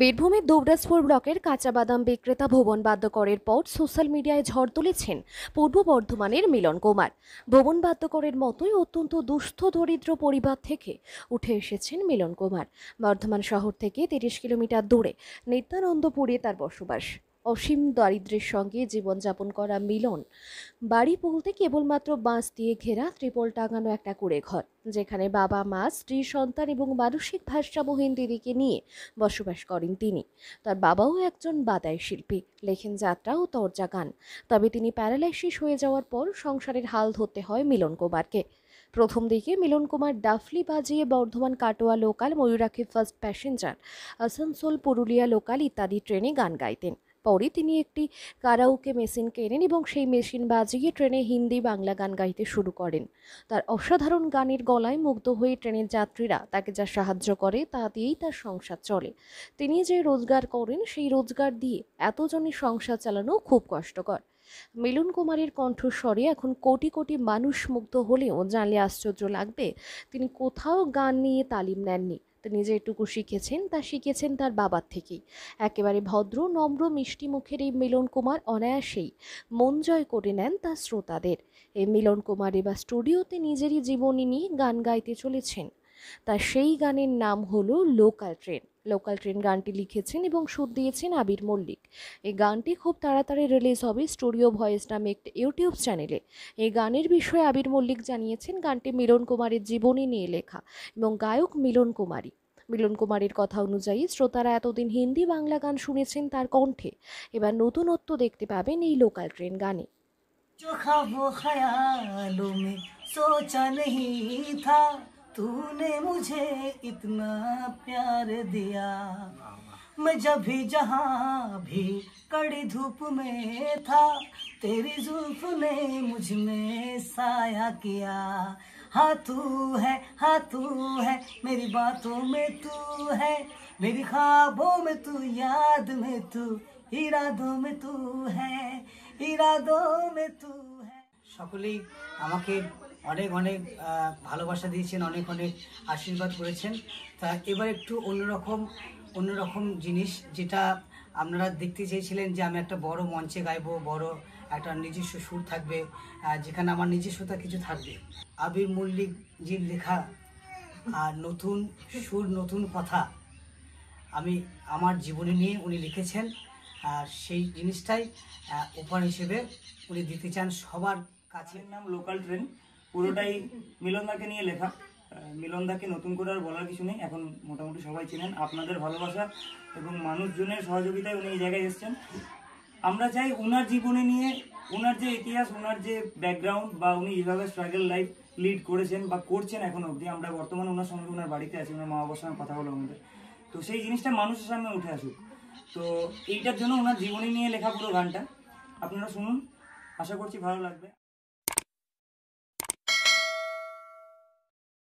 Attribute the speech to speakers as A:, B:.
A: বীরভূমের দুবরাজপুর ব্লকের কাঁচা বাদাম বিক্রেতা ভুবন বাদ্যকরের পর সোশ্যাল মিডিয়ায় ঝড় তুলেছেন পূর্ব বর্ধমানের মিলন কুমার ভুবন বাদ্যকরের মতোই অত্যন্ত দুস্থ দরিদ্র পরিবার থেকে উঠে এসেছেন মিলন কুমার বর্ধমান শহর থেকে তিরিশ কিলোমিটার দূরে নিত্যানন্দপুরে তার বসবাস অসীম দারিদ্রের সঙ্গে জীবনযাপন করা মিলন বাড়ি বলতে কেবলমাত্র বাঁশ দিয়ে ঘেরা ত্রিপল টাঙানো একটা কুড়ে ঘর যেখানে বাবা মা স্ত্রী সন্তান এবং মানসিক ভারসাম্যহীন দিদিকে নিয়ে বসবাস করেন তিনি তার বাবাও একজন বাদায় শিল্পী লেখেন যাত্রা ও তর্জা গান তবে তিনি প্যারালাইসিস হয়ে যাওয়ার পর সংসারের হাল ধরতে হয় মিলন কুমারকে প্রথম দিকে মিলন কুমার ডাফলি বাজিয়ে Bardhaman Katwa local Mayurakshi fast passenger Asansol Purulia local ইত্যাদি ট্রেনে গান গাইতেন পরে তিনি একটি কারাউকে মেশিন কেনেন এবং সেই মেশিন বাজিয়ে ট্রেনে হিন্দি বাংলা গান গাইতে শুরু করেন তার অসাধারণ গানের গলায় মুগ্ধ হয়ে ট্রেনের যাত্রীরা তাকে যা সাহায্য করে তা দিয়েই তার সংসার চলে তিনি যে রোজগার করেন সেই রোজগার দিয়ে এতজনের সংসার চালানো খুব কষ্টকর মিলন কুমারের কণ্ঠস্বরে এখন কোটি কোটি মানুষ মুগ্ধ হলেও জানলে আশ্চর্য লাগবে তিনি কোথাও গান নিয়ে তালিম নেননি নিজে এটুকু শিখেছেন তা শিখেছেন তার বাবার থেকেই একেবারে ভদ্র নম্র মিষ্টি মুখের এই মিলন কুমার অনায়াসেই মন জয় করে নেন তার শ্রোতাদের এই মিলন কুমার এবার স্টুডিওতে নিজেরই জীবনী নিয়ে গান গাইতে চলেছেন তা সেই গানের নাম হলো লোকাল ট্রেন লোকাল ট্রেন গানটি লিখেছেন এবং সুর দিয়েছেন আবির মল্লিক এই গানটি খুব তাড়াতাড়ি রিলিজ হবে স্টুডিও ভয়েস নামে একটি ইউটিউব চ্যানেলে এই গানের বিষয়ে আবির মল্লিক জানিয়েছেন গানটি মিলন কুমারের জীবনী নিয়ে লেখা এবং গায়ক মিলন কুমারী মিলন কুমারের কথা অনুযায়ী শ্রোতারা এতদিন হিন্দি বাংলা গান শুনেছেন তার কণ্ঠে এবার নতুনত্ব দেখতে পাবেন এই লোকাল ট্রেন গানে
B: जो तूने मुझे इतना प्यार दिया मैं जब भी जहाँ भी कड़ी धूप में था तेरी जुल्फ ने मुझ में साया किया हाँ तू है हाँ तू है मेरी बातों में तू है मेरी ख्वाबों में तू याद में तू इरादों में तू है इरादों में तू
C: है सकली অনেক অনেক ভালোবাসা দিয়েছেন অনেক অনেক আশীর্বাদ করেছেন তা এবার একটু অন্যরকম অন্যরকম জিনিস যেটা আপনারা দেখতে চেয়েছিলেন যে আমি একটা বড় মঞ্চে গাইবো বড় একটা নিজস্ব সুর থাকবে যেখানে আমার নিজস্বতা কিছু থাকবে আবির মল্লিক মল্লিকজির লেখা আর নতুন সুর নতুন কথা আমি আমার জীবনে নিয়ে উনি লিখেছেন আর সেই জিনিসটাই উপহার হিসেবে উনি দিতে চান সবার কাছে নাম লোকাল ট্রেন পুরোটাই মিলনদাকে
D: নিয়ে লেখা মিলনদাকে নতুন করে আর বলার কিছু নেই এখন মোটামুটি সবাই চেনেন আপনাদের ভালোবাসা এবং মানুষজনের সহযোগিতায় উনি এই জায়গায় এসছেন আমরা চাই ওনার জীবনে নিয়ে ওনার যে ইতিহাস ওনার যে ব্যাকগ্রাউন্ড বা উনি যেভাবে স্ট্রাগল লাইফ লিড করেছেন বা করছেন এখন অবধি আমরা বর্তমানে ওনার সঙ্গে ওনার বাড়িতে আছি ওনার মা বাবার সঙ্গে কথা বলো আমাদের তো সেই জিনিসটা মানুষের সামনে উঠে আসুক তো এইটার জন্য ওনার জীবনী নিয়ে লেখা পুরো গানটা আপনারা শুনুন আশা করছি ভালো লাগবে